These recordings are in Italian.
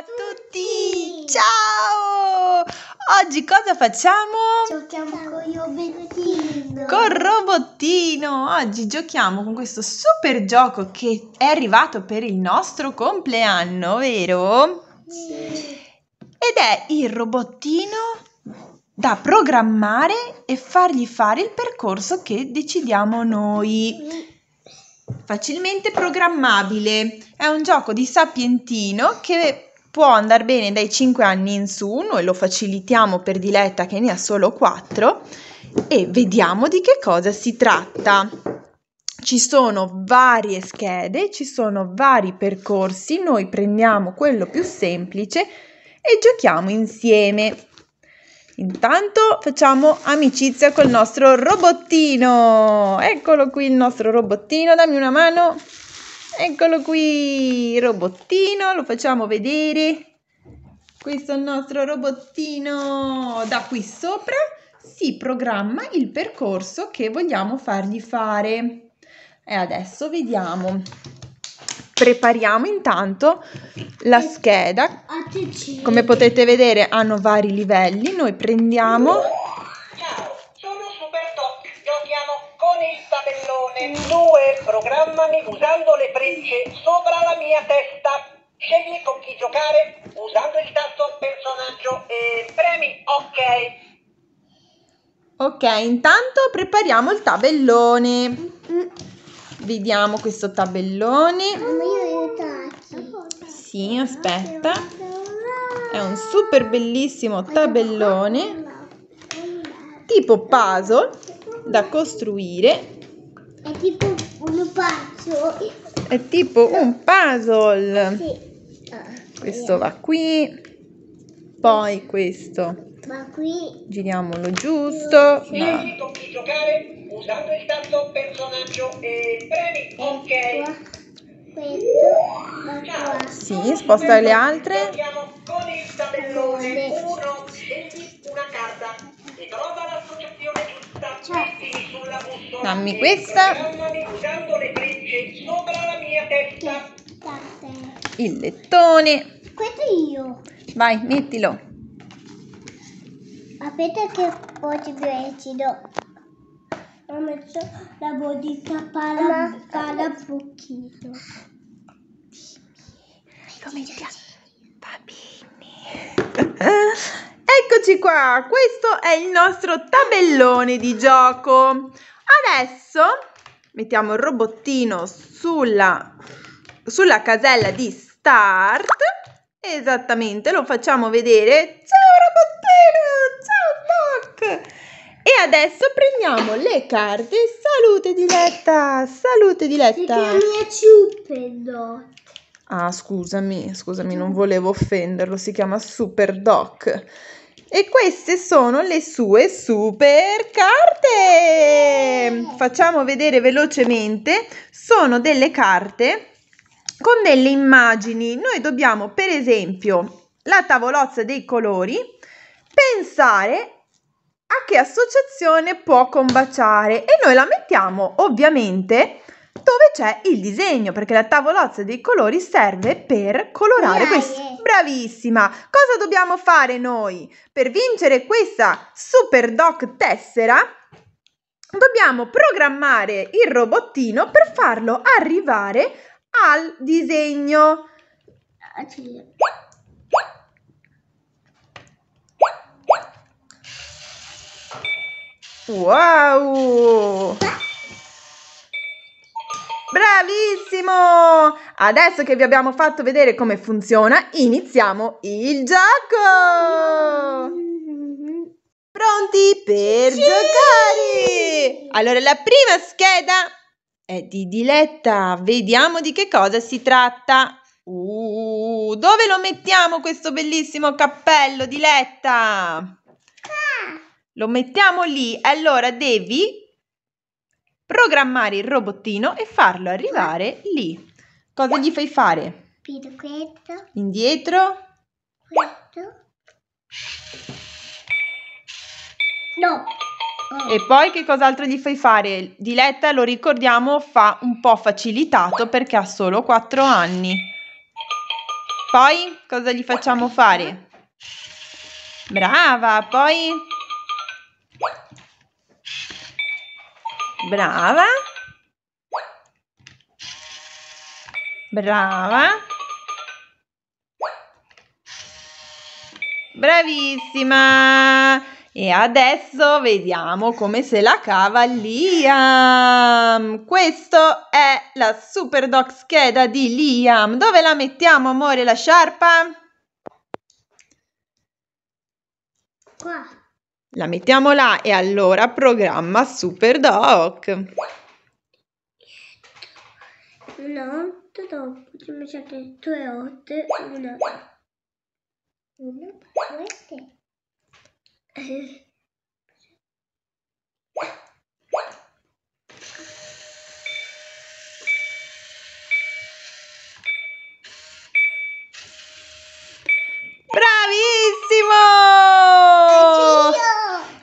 a tutti! Ciao! Oggi cosa facciamo? Giochiamo con il robottino! Con robottino! Oggi giochiamo con questo super gioco che è arrivato per il nostro compleanno, vero? Sì! Ed è il robottino da programmare e fargli fare il percorso che decidiamo noi facilmente programmabile. È un gioco di sapientino che Può andare bene dai 5 anni in su, noi lo facilitiamo per Diletta che ne ha solo 4 e vediamo di che cosa si tratta. Ci sono varie schede, ci sono vari percorsi, noi prendiamo quello più semplice e giochiamo insieme. Intanto facciamo amicizia col nostro robottino. Eccolo qui il nostro robottino, dammi una mano. Eccolo qui, robottino, lo facciamo vedere. Questo è il nostro robottino. Da qui sopra si programma il percorso che vogliamo fargli fare. E adesso vediamo. Prepariamo intanto la scheda. Come potete vedere hanno vari livelli. Noi prendiamo due, programmami usando le frecce sopra la mia testa. Scegli con chi giocare usando il tasto personaggio e premi ok. Ok, intanto prepariamo il tabellone. Mm. Vediamo questo tabellone. Mamma, ah, Sì, aspetta. È un super bellissimo tabellone tipo puzzle da costruire è tipo un puzzle. È tipo un puzzle. Sì. Oh, questo va qui. Poi questo. Va qui. Giriamolo giusto. Sì. Va. usando il tasto personaggio e premi. Ok. Sì, sposta le altre. Andiamo con il tabellone 1, scegli una carta e trova l'associazione giusta. Mettili sulla bussola. Dammi questa. Usando le frecce sopra la mia testa. Il lettone. Questo io. Vai, mettilo. Sapete che poi ci decido ho messo la bodicca pala, pala buchino. Come ti piace? Bambini. Eccoci qua, questo è il nostro tabellone di gioco. Adesso mettiamo il robottino sulla, sulla casella di start. Esattamente, lo facciamo vedere. Ciao robottino, ciao Doc! E adesso prendiamo le carte. Salute Diletta! Salute Diletta! Perché la mia Superdot. Ah, scusami, scusami, non volevo offenderlo. Si chiama Superdoc. E queste sono le sue super carte. Eh. Facciamo vedere velocemente. Sono delle carte con delle immagini. Noi dobbiamo, per esempio, la tavolozza dei colori, pensare a che associazione può combaciare e noi la mettiamo ovviamente dove c'è il disegno perché la tavolozza dei colori serve per colorare questo. Bravissima! Cosa dobbiamo fare noi? Per vincere questa Super Doc tessera dobbiamo programmare il robottino per farlo arrivare al disegno. Ah, Wow! Bravissimo! Adesso che vi abbiamo fatto vedere come funziona, iniziamo il gioco! Pronti per sì! giocare? Allora, la prima scheda è di Diletta. Vediamo di che cosa si tratta. Uh, dove lo mettiamo questo bellissimo cappello, Diletta? Lo mettiamo lì, allora devi programmare il robottino e farlo arrivare lì. Cosa gli fai fare? questo. Indietro. Questo. No. E poi che cos'altro gli fai fare? Diletta, lo ricordiamo, fa un po' facilitato perché ha solo 4 anni. Poi cosa gli facciamo fare? Brava, poi... Brava. Brava. Bravissima. E adesso vediamo come se la cava Liam. Questa è la Super Superdog scheda di Liam. Dove la mettiamo, amore, la sciarpa? Qua. La mettiamo là e allora programma Super Doc. No, dopo ci mettiamo 2, 8, 1. una, due, tre.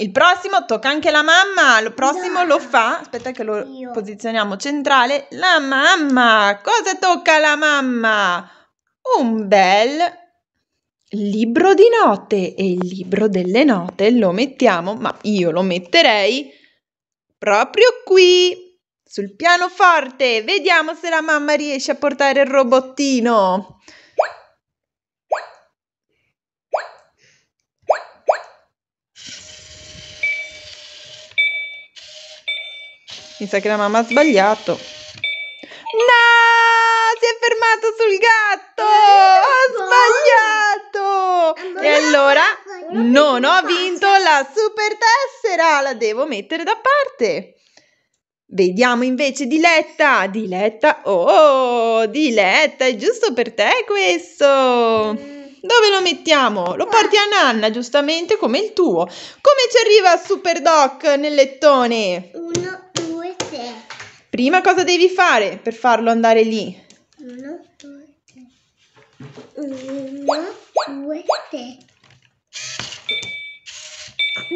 Il prossimo tocca anche la mamma. Il prossimo no. lo fa. Aspetta che lo Io. posizioniamo centrale. La mamma. Cosa tocca la mamma? Un bel libro di note e il libro delle note lo mettiamo, ma io lo metterei proprio qui sul pianoforte. Vediamo se la mamma riesce a portare il robottino. Mi sa che la mamma ha sbagliato. No! Si è fermato sul gatto! Ha sbagliato! E allora non ho vinto la super tessera! La devo mettere da parte. Vediamo invece Diletta. Diletta, oh, Diletta, è giusto per te questo! Dove lo mettiamo? Lo porti a Nanna, giustamente come il tuo. Come ci arriva Super Doc nel lettone? Una Prima cosa devi fare per farlo andare lì? Uno, due, tre. Uno, due, tre.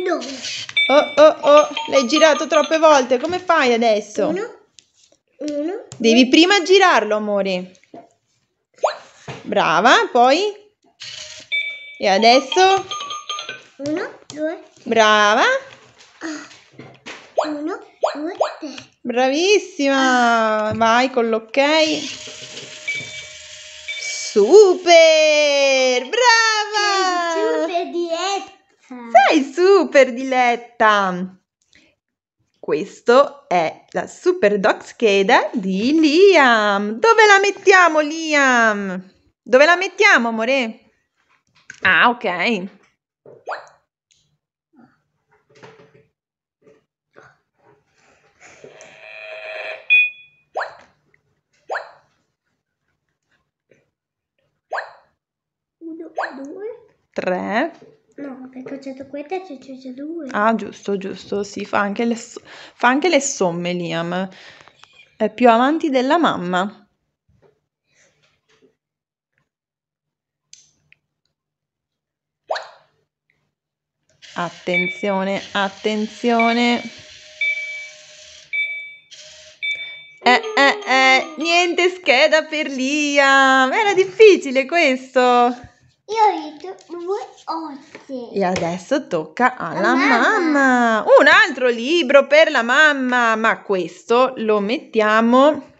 No. Oh, oh, oh, l'hai girato troppe volte. Come fai adesso? Uno, uno. Devi due. prima girarlo, amore. Brava, poi? E adesso? Uno, due. Brava. Ah, uno, due, tre. Bravissima! Vai con l'ok. Super! Brava! Sei super diletta! Sei super diletta! Questo è la Super Dog Scheda di Liam. Dove la mettiamo, Liam? Dove la mettiamo, amore? Ah, ok. Due. Tre. No, perché ho usato questa e ci ho due. Ah, giusto, giusto. Sì, fa anche le, fa anche le somme, Liam. È più avanti della mamma. Attenzione, attenzione. Eh, eh, eh, niente scheda per Liam. Era difficile questo. Io ho detto due osse. E adesso tocca alla mamma. mamma. Un altro libro per la mamma, ma questo lo mettiamo...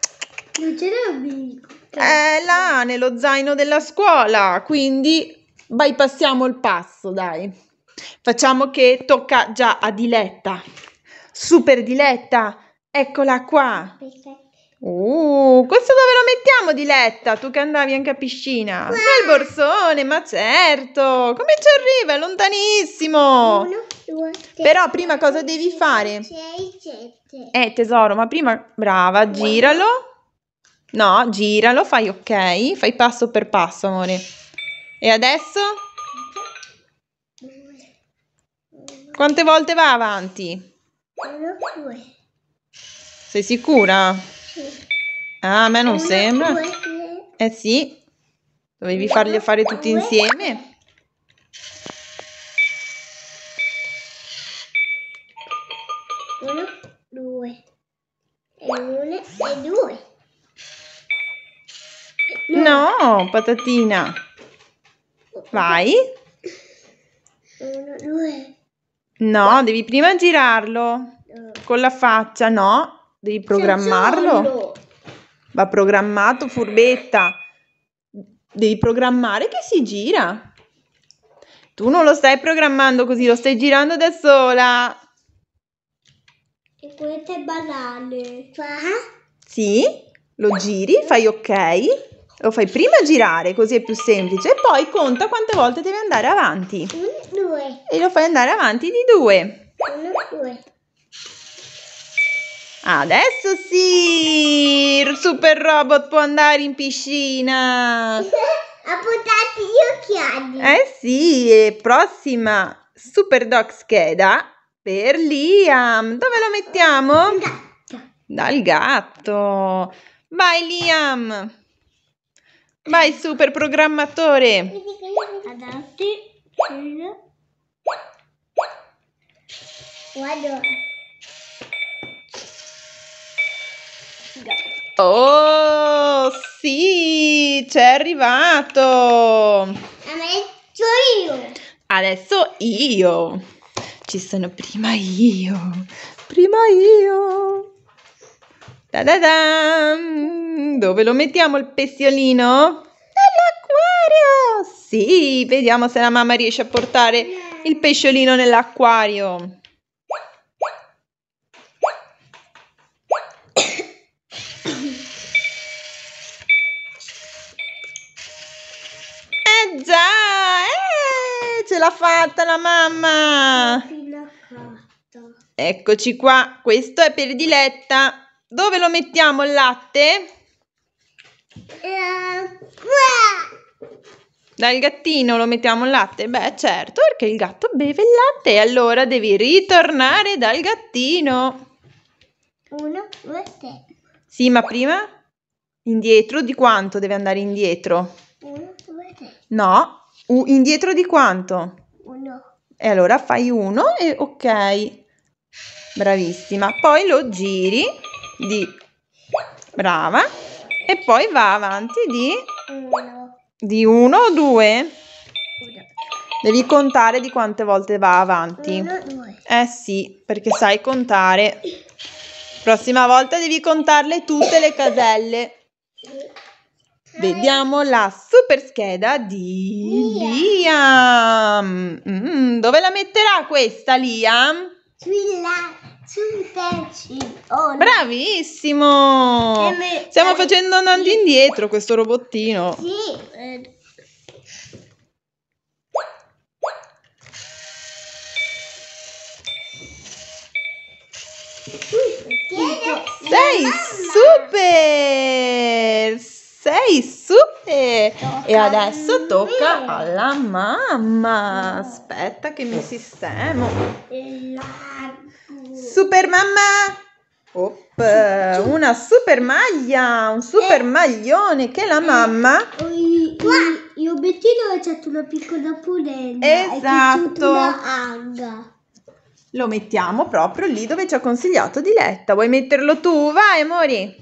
Non ce l'ho È là, nello zaino della scuola, quindi bypassiamo il passo, dai. Facciamo che tocca già a Diletta. Super Diletta, eccola qua. Perfetto. Uh, questo dove lo mettiamo, Diletta? Tu che andavi anche a piscina. Ma il borsone, ma certo. Come ci arriva? È lontanissimo. Uno, due, tre, Però prima cosa devi fare? Sei, sette. Eh, tesoro, ma prima... Brava, giralo. No, giralo, fai ok. Fai passo per passo, amore. E adesso? Quante volte va avanti? Uno, due. Sei sicura? Sì. Ah, a me non sembra. Eh sì, dovevi farli fare tutti insieme. Uno, due. E uno e due. No, patatina. Vai. Uno, due. No, devi prima girarlo. Con la faccia, no. Devi programmarlo. Va programmato, furbetta. Devi programmare che si gira. Tu non lo stai programmando così, lo stai girando da sola. E questo è Qua? Sì, lo giri, fai ok. Lo fai prima girare, così è più semplice. E poi conta quante volte devi andare avanti. Uno, due. E lo fai andare avanti di due. Uno, due. Adesso sì! Il super robot può andare in piscina! Ha buttato gli occhiali! Eh sì, prossima Super doc scheda per Liam! Dove lo mettiamo? Dal gatto! Dal gatto! Vai Liam! Vai super programmatore! Adatti! Guarda! Oh, sì, c'è arrivato. Adesso io. Adesso io. Ci sono prima io. Prima io. Da da da. Dove lo mettiamo il pestiolino? Nell'acquario. Sì, vediamo se la mamma riesce a portare il pesciolino nell'acquario. l'ha fatta la mamma! Fatta. Eccoci qua, questo è per diletta. Dove lo mettiamo il latte? qua! Dal gattino lo mettiamo il latte? Beh, certo, perché il gatto beve il latte e allora devi ritornare dal gattino. Uno, due, tre. Sì, ma prima? Indietro di quanto deve andare indietro? Uno, due, tre. No, U- indietro di quanto? Uno. E allora fai uno e ok. Bravissima. Poi lo giri di... Brava. E poi va avanti di... Uno. Di uno o due? Uno. Devi contare di quante volte va avanti. Uno, due. Eh sì, perché sai contare. Prossima volta devi contarle tutte le caselle. Vediamo la super scheda di Liam. Mm, dove la metterà questa Liam? Sulla supercilione. Oh, Bravissimo! Stiamo facendo andando indietro questo robottino. Sì. Eh. Sei super! Sei e adesso tocca alla mamma. Aspetta che mi sistemo. Super mamma! Op, una super maglia, un super maglione che la mamma... Il Io è esatto. c'è una piccola pulenda esatto. Lo mettiamo proprio lì dove ci ha consigliato Diletta. Vuoi metterlo tu? Vai, amori!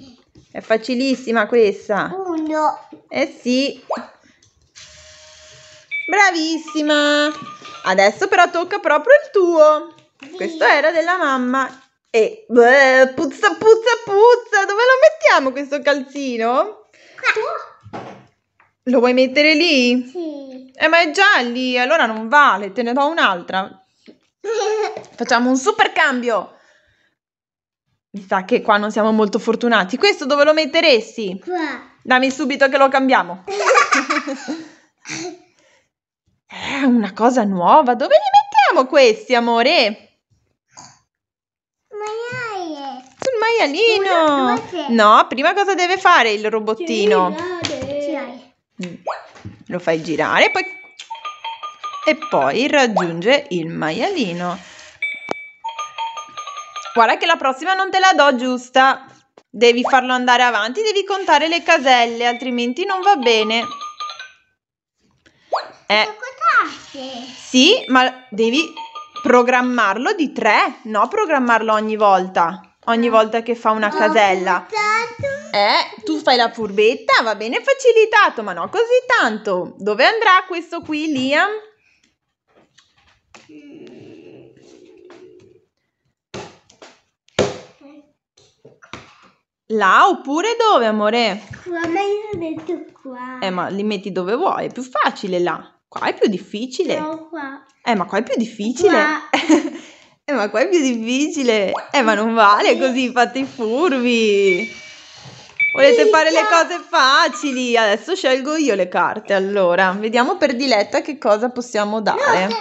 È facilissima questa. Uno. Eh sì. Bravissima! Adesso però tocca proprio il tuo. Sì. Questo era della mamma. E beh, puzza, puzza, puzza! Dove lo mettiamo questo calzino? Qua. Lo vuoi mettere lì? Sì. Eh, ma è già lì, allora non vale, te ne do un'altra. Facciamo un super cambio. Mi sa che qua non siamo molto fortunati. Questo dove lo metteresti? Qua. Dammi subito che lo cambiamo. Eh, una cosa nuova. Dove li mettiamo questi, amore? Maiale. Sul maialino. no, prima cosa deve fare il robottino? Girare. Mm. Lo fai girare e poi... E poi raggiunge il maialino. Guarda che la prossima non te la do giusta. Devi farlo andare avanti, devi contare le caselle, altrimenti non va bene. Ecco, eh. Sì, ma devi programmarlo di tre, no programmarlo ogni volta, ogni ah. volta che fa una ah, casella. Eh, tu fai la furbetta, va bene facilitato, ma no così tanto. Dove andrà questo qui, Liam? Là oppure dove, amore? Qua, ma io ho detto qua. Eh, ma li metti dove vuoi, è più facile là. Qua è più difficile. No, qua. Eh, ma qua è più difficile. eh, ma qua è più difficile. Eh, ma non vale così, fate i furbi. Volete fare le cose facili? Adesso scelgo io le carte, allora. Vediamo per diletta che cosa possiamo dare. No, eh,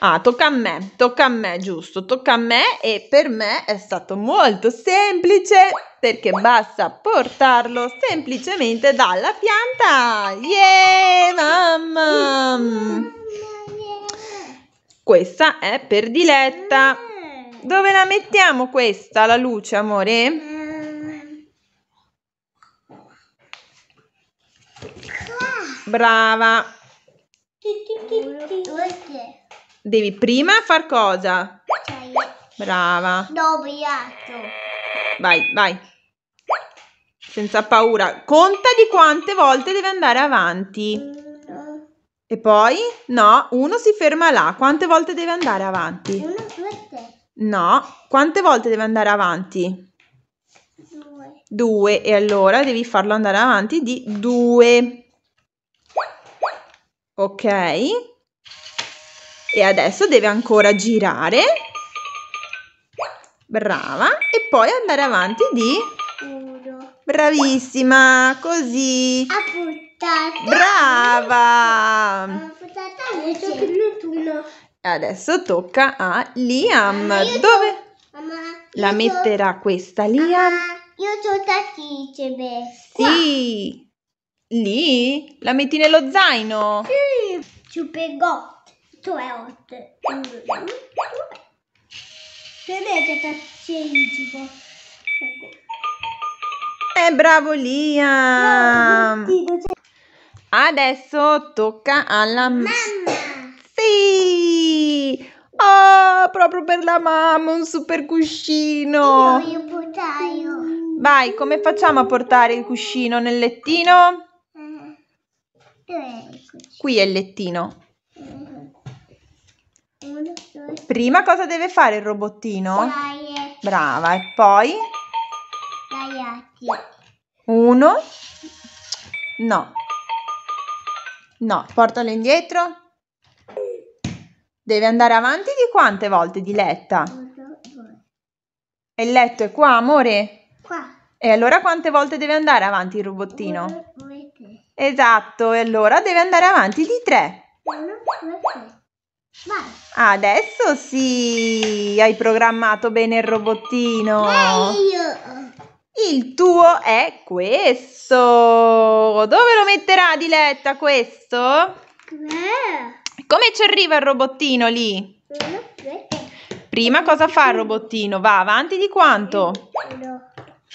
Ah, tocca a me, tocca a me, giusto, tocca a me e per me è stato molto semplice perché basta portarlo semplicemente dalla pianta. Yeah, mamma! Questa è per diletta. Dove la mettiamo questa, la luce, amore? Brava. Devi prima far cosa? Okay. Brava. Dobbiato. Vai, vai. Senza paura. Conta di quante volte deve andare avanti. Mm. E poi? No, uno si ferma là. Quante volte deve andare avanti? Uno, due, tre. No, quante volte deve andare avanti? Due. Due. E allora devi farlo andare avanti di due. Ok e adesso deve ancora girare brava e poi andare avanti di uno bravissima così brava adesso tocca a Liam ah, dove la metterà questa Liam mamma, ah, io sono tatticebe sì lì la metti nello zaino sì ci pegò è 8 vedete partecipo eh, bravo Liam cioè- adesso tocca alla mamma sì oh proprio per la mamma un super cuscino io voglio portaio vai come facciamo a portare il cuscino nel lettino? Eh, dov'è il cuscino? qui è il lettino Prima cosa deve fare il robottino? Dai. Brava, e poi? Daiati. Uno. No. No, portalo indietro. Deve andare avanti di quante volte, Diletta? Uno, due. E il letto è qua, amore? Qua. E allora quante volte deve andare avanti il robottino? Uno, due, tre. Esatto, e allora deve andare avanti di tre. Uno, due, tre. Vai. Adesso sì, hai programmato bene il robottino. Bello. Il tuo è questo. Dove lo metterà Diletta questo? Come ci arriva il robottino lì? Prima cosa fa il robottino? Va avanti di quanto? No.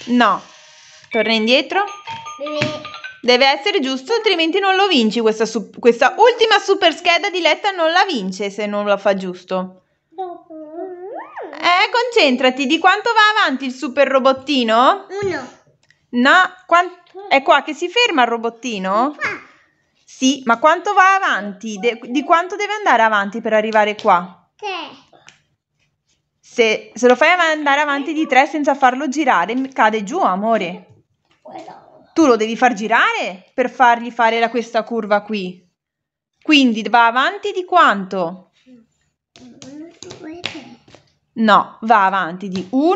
No. Torna indietro? Beh. Deve essere giusto, altrimenti non lo vinci. Questa, su- questa ultima super scheda di Letta non la vince se non la fa giusto. Eh, concentrati. Di quanto va avanti il super robottino? Uno. No, Qua- è qua che si ferma il robottino? Qua. Sì, ma quanto va avanti? De- di quanto deve andare avanti per arrivare qua? Tre. Se, se lo fai andare avanti di tre senza farlo girare, cade giù, amore. Quello tu lo devi far girare per fargli fare la, questa curva qui. Quindi va avanti di quanto? No, va avanti di 1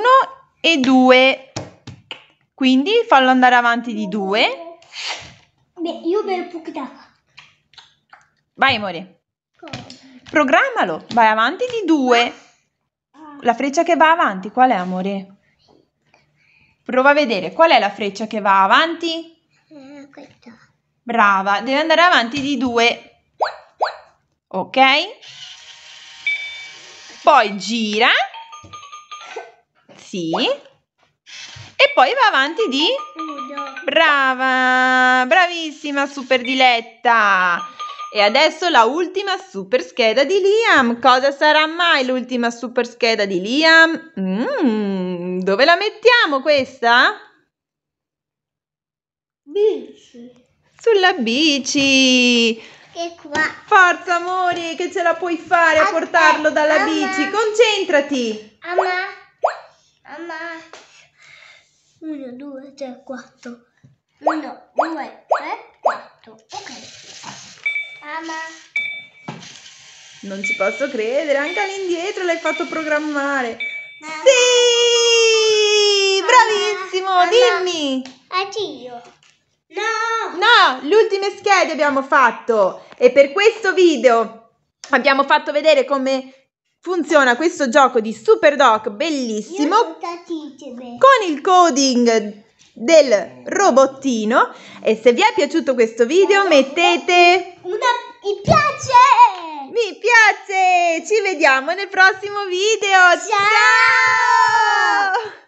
e 2. Quindi fallo andare avanti di 2. Beh, io per pochità. Vai, amore. Programmalo, vai avanti di 2. La freccia che va avanti, qual è, amore? Prova a vedere qual è la freccia che va avanti. Eh, questa. Brava, deve andare avanti di due. Ok? Poi gira. Sì. E poi va avanti di... Brava, bravissima super diletta. E adesso la ultima super scheda di Liam. Cosa sarà mai l'ultima super scheda di Liam? Mmm. Dove la mettiamo questa? Bici. Sulla bici. Che qua. Forza amore, che ce la puoi fare a portarlo dalla mamma. bici. Concentrati. Mamma. Mamma. 1, 2, 3, 4. 1, 2, 3, 4. Ok. Mamma. Non ci posso credere, anche all'indietro l'hai fatto programmare. Mamma. Sì! bravissimo, Anna. dimmi. Addio. No. No, le ultime schede abbiamo fatto e per questo video abbiamo fatto vedere come funziona questo gioco di Super Doc bellissimo con il coding del robottino e se vi è piaciuto questo video mettete una, mi piace mi piace ci vediamo nel prossimo video ciao, ciao!